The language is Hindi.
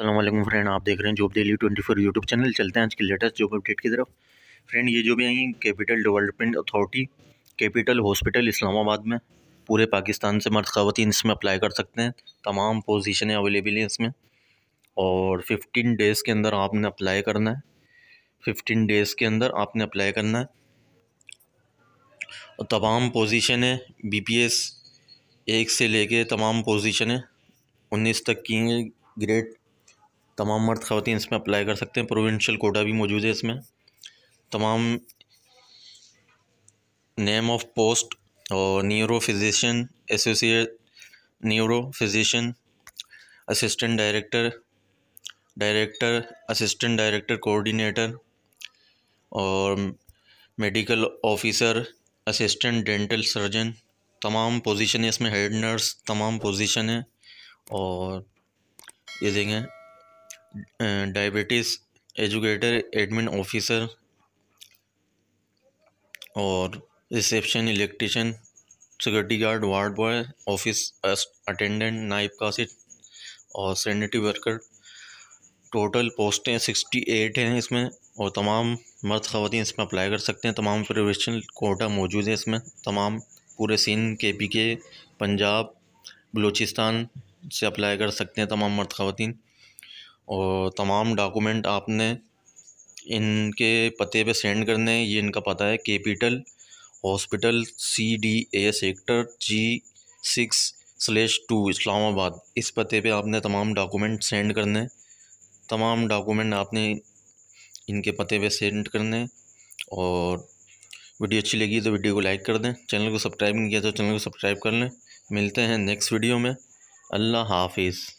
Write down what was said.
अल्लाम फ्रेंड आप देख रहे हैं job daily twenty four YouTube channel चलते हैं आज के लेटेस्ट जॉब अपडेट की तरफ फ्रेंड ये जो भी आई capital development authority capital hospital Islamabad में पूरे पाकिस्तान से मर्द खातन इसमें अप्लाई कर सकते हैं तमाम पोजिशनें अवेलेबल हैं इसमें और फिफ्टीन डेज़ के अंदर आपने अप्लाई करना है फिफ्टीन डेज़ के अंदर आपने अप्लाई करना है और तमाम पोजिशन है एस एक से लेके तमाम पोजिशन है उन्नीस तक की ग्रेड तमाम मर्द ख़वान इसमें अप्लाई कर सकते हैं प्रोविंशियल कोटा भी मौजूद है इसमें तमाम नेम ऑफ पोस्ट और neuro physician associate neuro physician assistant director director assistant director coordinator और medical officer assistant dental surgeon तमाम पोजीशन है इसमें हेड नर्स तमाम पोजीशन है और ये देखें डायबिटिस एजुकेटर एडमिन ऑफिसर और reception electrician security guard ward boy office attendant नाइब कासिट और सैनिटरी वर्कर टोटल पोस्टें सिक्सटी एट हैं इसमें और तमाम मर्द ख़वान इसमें अप्लाई कर सकते हैं तमाम प्रोफेशनल कोटा मौजूद है इसमें तमाम पूरे सिंध के पी के पंजाब बलूचिस्तान से अप्लाई कर सकते हैं तमाम मर्द ख़वान और तमाम डॉक्यूमेंट आपने इनके पते पे सेंड करने ये इनका पता है capital hospital C D A sector G six slash two Islamabad इस पते पे आपने तमाम डॉक्यूमेंट सेंड करने तमाम डॉक्यूमेंट आपने इनके पते पे सेंड करने और वीडियो अच्छी लगी तो वीडियो को लाइक कर दें चैनल को सब्सक्राइब नहीं किया तो चैनल को सब्सक्राइब कर लें मिलते हैं नेक्स्ट वीडियो में अल्लाह हाफिज़